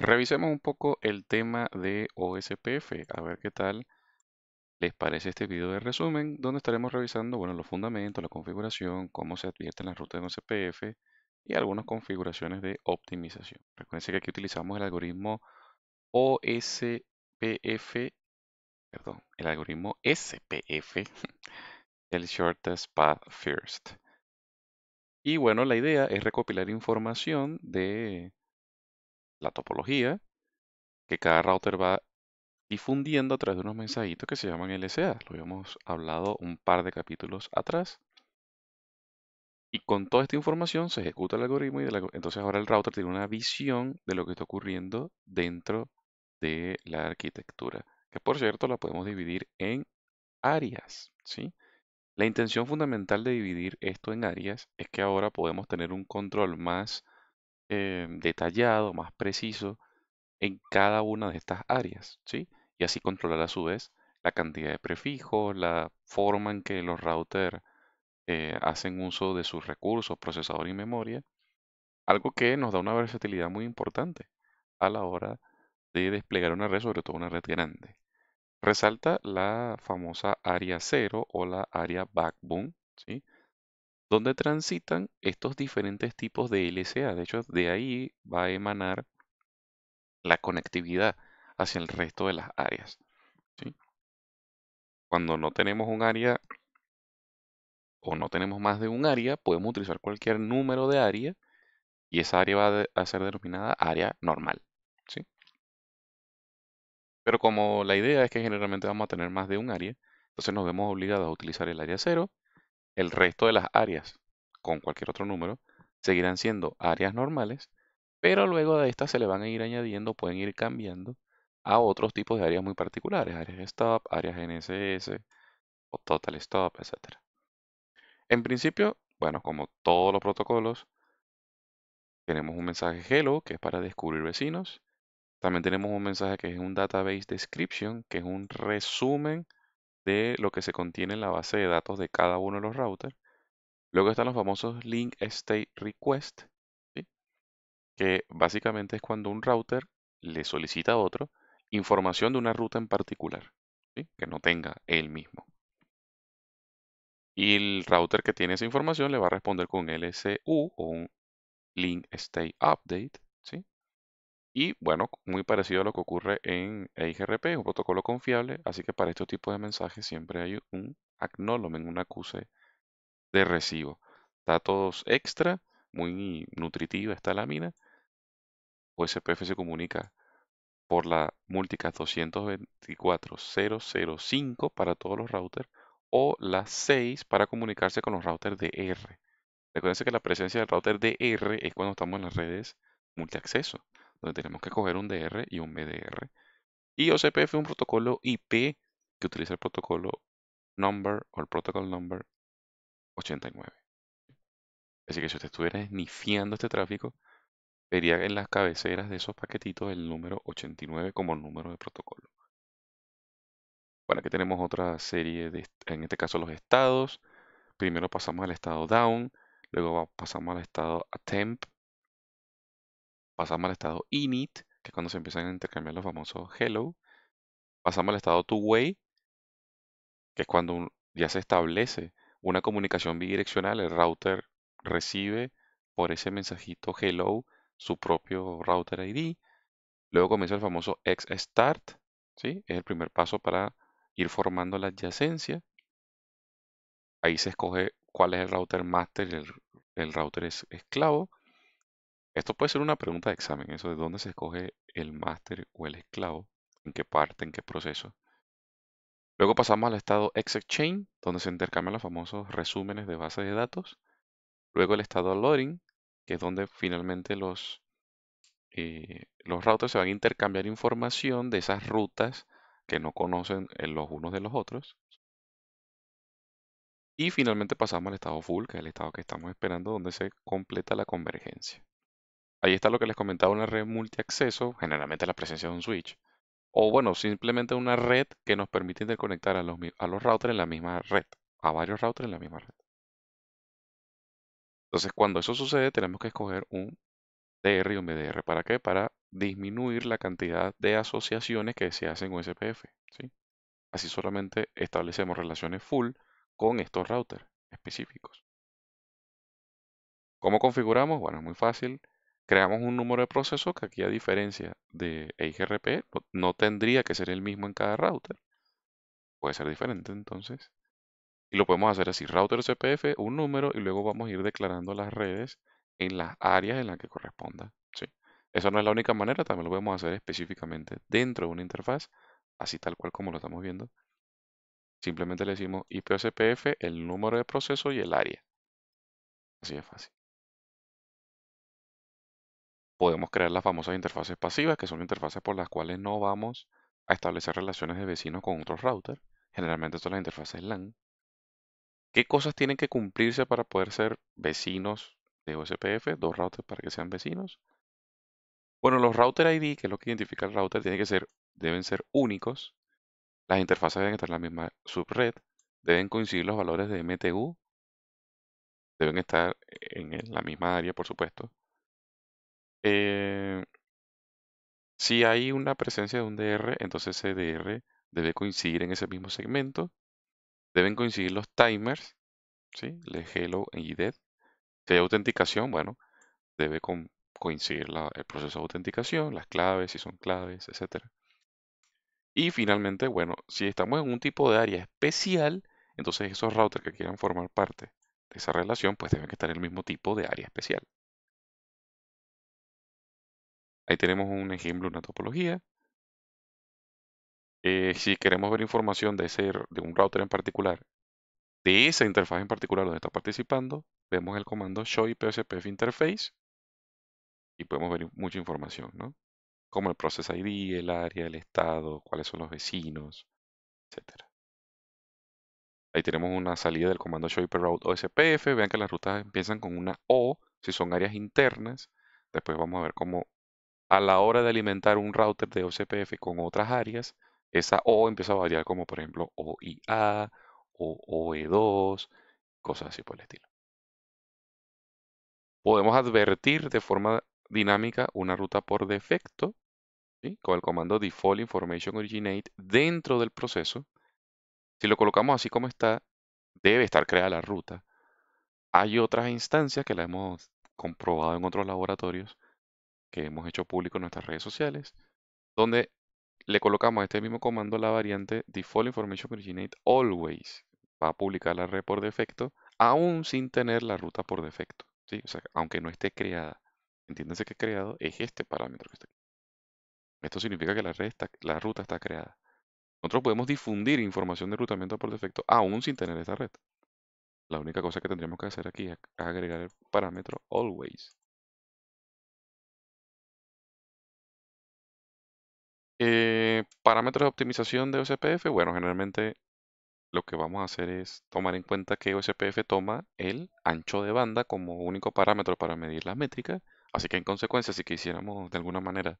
Revisemos un poco el tema de OSPF, a ver qué tal les parece este video de resumen, donde estaremos revisando bueno, los fundamentos, la configuración, cómo se advierten las rutas en OSPF y algunas configuraciones de optimización. Recuerden que aquí utilizamos el algoritmo OSPF, perdón, el algoritmo SPF, el Shortest Path First. Y bueno, la idea es recopilar información de la topología que cada router va difundiendo a través de unos mensajitos que se llaman LSA. Lo habíamos hablado un par de capítulos atrás. Y con toda esta información se ejecuta el algoritmo y entonces ahora el router tiene una visión de lo que está ocurriendo dentro de la arquitectura. Que por cierto la podemos dividir en áreas. ¿sí? La intención fundamental de dividir esto en áreas es que ahora podemos tener un control más eh, detallado, más preciso en cada una de estas áreas, ¿sí? Y así controlar a su vez la cantidad de prefijos, la forma en que los routers eh, hacen uso de sus recursos, procesador y memoria, algo que nos da una versatilidad muy importante a la hora de desplegar una red, sobre todo una red grande. Resalta la famosa área cero o la área backbone, ¿sí? donde transitan estos diferentes tipos de LCA. De hecho, de ahí va a emanar la conectividad hacia el resto de las áreas. Cuando no tenemos un área o no tenemos más de un área, podemos utilizar cualquier número de área y esa área va a ser denominada área normal. Pero como la idea es que generalmente vamos a tener más de un área, entonces nos vemos obligados a utilizar el área 0, el resto de las áreas, con cualquier otro número, seguirán siendo áreas normales, pero luego de estas se le van a ir añadiendo, pueden ir cambiando a otros tipos de áreas muy particulares, áreas stop, áreas NSS, o total stop, etc. En principio, bueno, como todos los protocolos, tenemos un mensaje hello, que es para descubrir vecinos. También tenemos un mensaje que es un database description, que es un resumen de lo que se contiene en la base de datos de cada uno de los routers. Luego están los famosos link state request, que básicamente es cuando un router le solicita a otro información de una ruta en particular, que no tenga él mismo. Y el router que tiene esa información le va a responder con LSU o un link state update y bueno, muy parecido a lo que ocurre en EIGRP, es un protocolo confiable, así que para estos tipos de mensajes siempre hay un acknowledgement, un acuse de recibo. Datos extra, muy nutritiva esta lámina. OSPF se comunica por la multicast 224.005 para todos los routers o la 6 para comunicarse con los routers DR. Recuerden que la presencia del router DR es cuando estamos en las redes multiacceso donde tenemos que coger un DR y un BDR. Y OCPF es un protocolo IP que utiliza el protocolo number o el protocol number 89. Así que si usted estuviera sniffiando este tráfico, vería en las cabeceras de esos paquetitos el número 89 como el número de protocolo. Bueno, aquí tenemos otra serie de, en este caso los estados. Primero pasamos al estado down, luego pasamos al estado attempt, pasamos al estado init, que es cuando se empiezan a intercambiar los famosos hello. Pasamos al estado two-way, que es cuando ya se establece una comunicación bidireccional. El router recibe por ese mensajito hello su propio router ID. Luego comienza el famoso ex-start, ¿sí? es el primer paso para ir formando la adyacencia. Ahí se escoge cuál es el router master y el, el router es esclavo. Esto puede ser una pregunta de examen, eso de dónde se escoge el máster o el esclavo, en qué parte, en qué proceso. Luego pasamos al estado exchange donde se intercambian los famosos resúmenes de bases de datos. Luego el estado loading, que es donde finalmente los, eh, los routers se van a intercambiar información de esas rutas que no conocen eh, los unos de los otros. Y finalmente pasamos al estado full, que es el estado que estamos esperando, donde se completa la convergencia. Ahí está lo que les comentaba, una red multiacceso, generalmente la presencia de un switch. O bueno, simplemente una red que nos permite interconectar a los, routers en la misma red, a varios routers en la misma red. Entonces, cuando eso sucede, tenemos que escoger un DR y un BDR. ¿Para qué? Para disminuir la cantidad de asociaciones que se hacen con SPF. ¿sí? Así solamente establecemos relaciones full con estos routers específicos. ¿Cómo configuramos? Bueno, es muy fácil creamos un número de proceso que aquí a diferencia de IGRP no tendría que ser el mismo en cada router. Puede ser diferente entonces. Y lo podemos hacer así, router CPF, un número y luego vamos a ir declarando las redes en las áreas en las que corresponda. ¿sí? Esa no es la única manera, también lo podemos hacer específicamente dentro de una interfaz, así tal cual como lo estamos viendo. Simplemente le decimos cpf el número de proceso y el área. Así de fácil podemos crear las famosas interfaces pasivas, que son interfaces por las cuales no vamos a establecer relaciones de vecinos con otros routers. Generalmente son las interfaces LAN. ¿Qué cosas tienen que cumplirse para poder ser vecinos de OSPF? Dos routers para que sean vecinos. Bueno, los router ID, que es lo que identifica el router, que ser, deben ser únicos. Las interfaces deben estar en la misma subred. Deben coincidir los valores de MTU. Deben estar en la misma área, por supuesto. Eh, si hay una presencia de un DR, entonces ese DR debe coincidir en ese mismo segmento. Deben coincidir los timers, ¿sí? Le hello y dead. Si hay autenticación, bueno, debe coincidir el proceso de autenticación, las claves, si son claves, etc. Y finalmente, bueno, si estamos en un tipo de área especial, entonces esos routers que quieran formar parte de esa relación, pues deben estar en el mismo tipo de área especial. Ahí tenemos un ejemplo, una topología. Eh, si queremos ver información de, de un router en particular, de esa interfaz en particular donde está participando, vemos el comando show ospf interface y podemos ver mucha información, ¿no? Como el process ID, el área, el estado, cuáles son los vecinos, etc. Ahí tenemos una salida del comando show route OSPF. Vean que las rutas empiezan con una O si son áreas internas. Después vamos a ver cómo a la hora de alimentar un router de OCPF con otras áreas, esa O empieza a variar como por ejemplo OIA o OE2, cosas así por el estilo. Podemos advertir de forma dinámica una ruta por defecto con el comando default information originate dentro del proceso. Si lo colocamos así como está, debe estar creada la ruta. Hay otras instancias que la hemos comprobado en otros laboratorios que hemos hecho público en nuestras redes sociales, donde le colocamos a este mismo comando la variante default information originate always. Va a publicar la red por defecto, aún sin tener la ruta por defecto. aunque no esté creada. Entiéndase que creado es este parámetro que está aquí. Esto significa que la, red está, la ruta está creada. Nosotros podemos difundir información de rutamiento por defecto aún sin tener esta red. La única cosa que tendríamos que hacer aquí es agregar el parámetro always. Eh, parámetros de optimización de OCPF, bueno, generalmente lo que vamos a hacer es tomar en cuenta que OSPF toma el ancho de banda como único parámetro para medir las métricas, así que en consecuencia si quisiéramos de alguna manera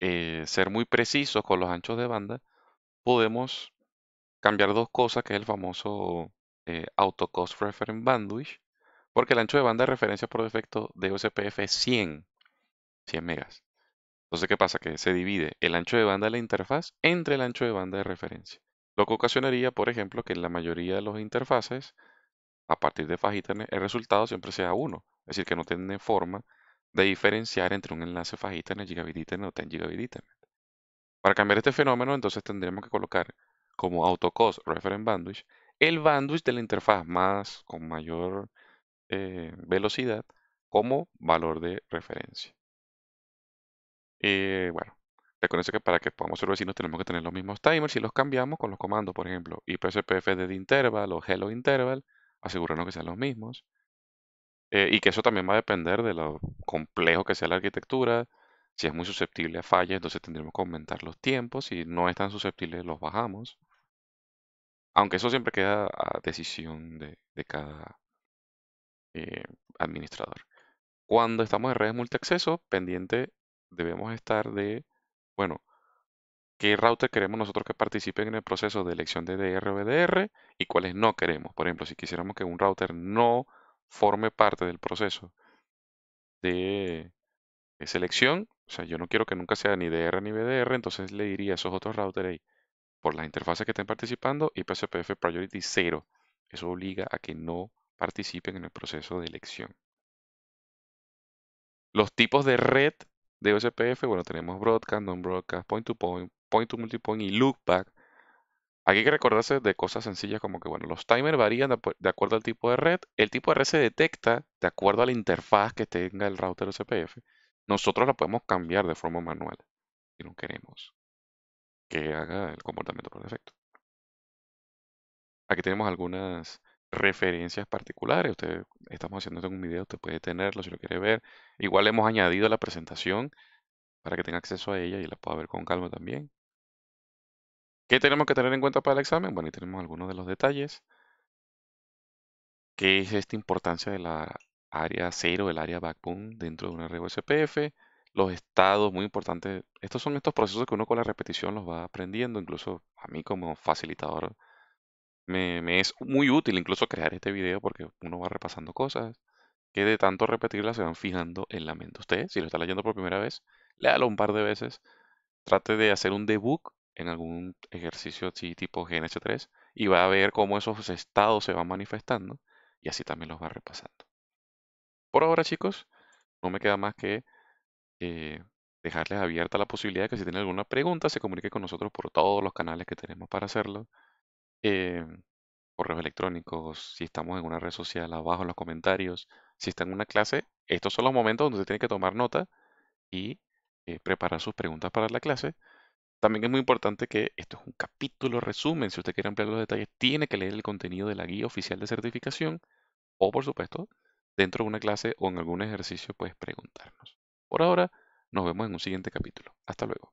eh, ser muy precisos con los anchos de banda, podemos cambiar dos cosas, que es el famoso eh, Auto Cost Reference Bandwidth, porque el ancho de banda de referencia por defecto de OSPF es 100, 100 megas. Entonces, ¿qué pasa? Que se divide el ancho de banda de la interfaz entre el ancho de banda de referencia. Lo que ocasionaría, por ejemplo, que en la mayoría de los interfaces, a partir de fajita el resultado siempre sea 1. Es decir, que no tiene forma de diferenciar entre un enlace fajita Ethernet, gigabit Ethernet o 10 gigabit Para cambiar este fenómeno, entonces tendremos que colocar como autocost reference bandwidth el bandwidth de la interfaz más con mayor eh, velocidad como valor de referencia. Y eh, bueno, reconoce que para que podamos ser vecinos tenemos que tener los mismos timers Si los cambiamos con los comandos, por ejemplo, de interval o hello interval, asegurarnos que sean los mismos. Eh, y que eso también va a depender de lo complejo que sea la arquitectura. Si es muy susceptible a fallas, entonces tendremos que aumentar los tiempos. Si no es tan susceptible, los bajamos. Aunque eso siempre queda a decisión de, cada eh, administrador. Cuando estamos en redes multiacceso, pendiente debemos estar de, bueno, qué router queremos nosotros que participen en el proceso de elección de DR o BDR e y cuáles no queremos. Por ejemplo, si quisiéramos que un router no forme parte del proceso de, selección, o sea, yo no quiero que nunca sea ni DR ni BDR, entonces le diría a esos otros routers ahí, por las interfaces que estén participando, y PSPF Priority 0. Eso obliga a que no participen en el proceso de elección. Los tipos de red de OSPF, bueno, tenemos broadcast, non-broadcast, point-to-point, point-to-multipoint y loopback. Aquí hay que recordarse de cosas sencillas como que, bueno, los timers varían de acuerdo al tipo de red. El tipo de red se detecta de acuerdo a la interfaz que tenga el router OSPF. Nosotros la podemos cambiar de forma manual si no queremos que haga el comportamiento por defecto. Aquí tenemos algunas referencias particulares. Ustedes estamos haciendo esto un video, usted puede tenerlo si lo quiere ver. Igual hemos añadido la presentación para que tenga acceso a ella y la pueda ver con calma también. ¿Qué tenemos que tener en cuenta para el examen? Bueno, ahí tenemos algunos de los detalles. ¿Qué es esta importancia de la área cero, el área backbone dentro de un arreglo Los estados, muy importantes. Estos son estos procesos que uno con la repetición los va aprendiendo. Incluso a mí como facilitador me, es muy útil incluso crear este video porque uno va repasando cosas que de tanto repetirlas se van fijando en la mente. Usted, si lo está leyendo por primera vez, léalo un par de veces, trate de hacer un debug en algún ejercicio tipo GNS3 y va a ver cómo esos estados se van manifestando y así también los va repasando. Por ahora chicos, no me queda más que eh, dejarles abierta la posibilidad de que si tienen alguna pregunta se comunique con nosotros por todos los canales que tenemos para hacerlo. Eh, correos electrónicos, si estamos en una red social, abajo en los comentarios, si está en una clase, estos son los momentos donde se tiene que tomar nota y eh, preparar sus preguntas para la clase. También es muy importante que esto es un capítulo resumen, si usted quiere ampliar los detalles, tiene que leer el contenido de la guía oficial de certificación o, por supuesto, dentro de una clase o en algún ejercicio puedes preguntarnos. Por ahora, nos vemos en un siguiente capítulo. Hasta luego.